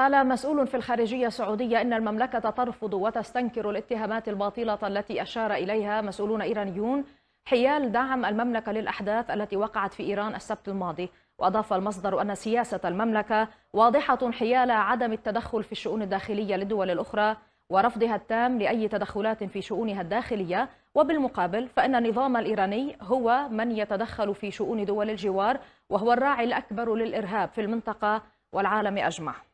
قال مسؤول في الخارجية السعودية إن المملكة ترفض وتستنكر الاتهامات الباطلة التي أشار إليها مسؤولون إيرانيون حيال دعم المملكة للأحداث التي وقعت في إيران السبت الماضي وأضاف المصدر أن سياسة المملكة واضحة حيال عدم التدخل في الشؤون الداخلية للدول الأخرى ورفضها التام لأي تدخلات في شؤونها الداخلية وبالمقابل فإن النظام الإيراني هو من يتدخل في شؤون دول الجوار وهو الراعي الأكبر للإرهاب في المنطقة والعالم أجمع